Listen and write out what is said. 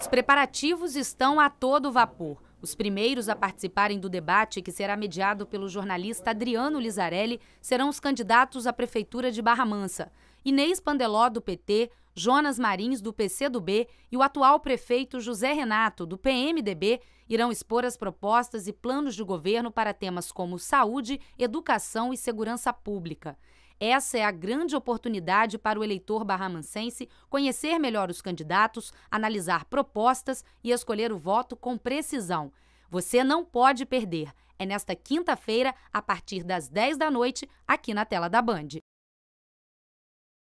Os preparativos estão a todo vapor. Os primeiros a participarem do debate, que será mediado pelo jornalista Adriano Lizarelli, serão os candidatos à Prefeitura de Barra Mansa. Inês Pandeló, do PT, Jonas Marins, do PCdoB, e o atual prefeito José Renato, do PMDB, irão expor as propostas e planos de governo para temas como saúde, educação e segurança pública. Essa é a grande oportunidade para o eleitor barramansense conhecer melhor os candidatos, analisar propostas e escolher o voto com precisão. Você não pode perder. É nesta quinta-feira, a partir das 10 da noite, aqui na tela da Band.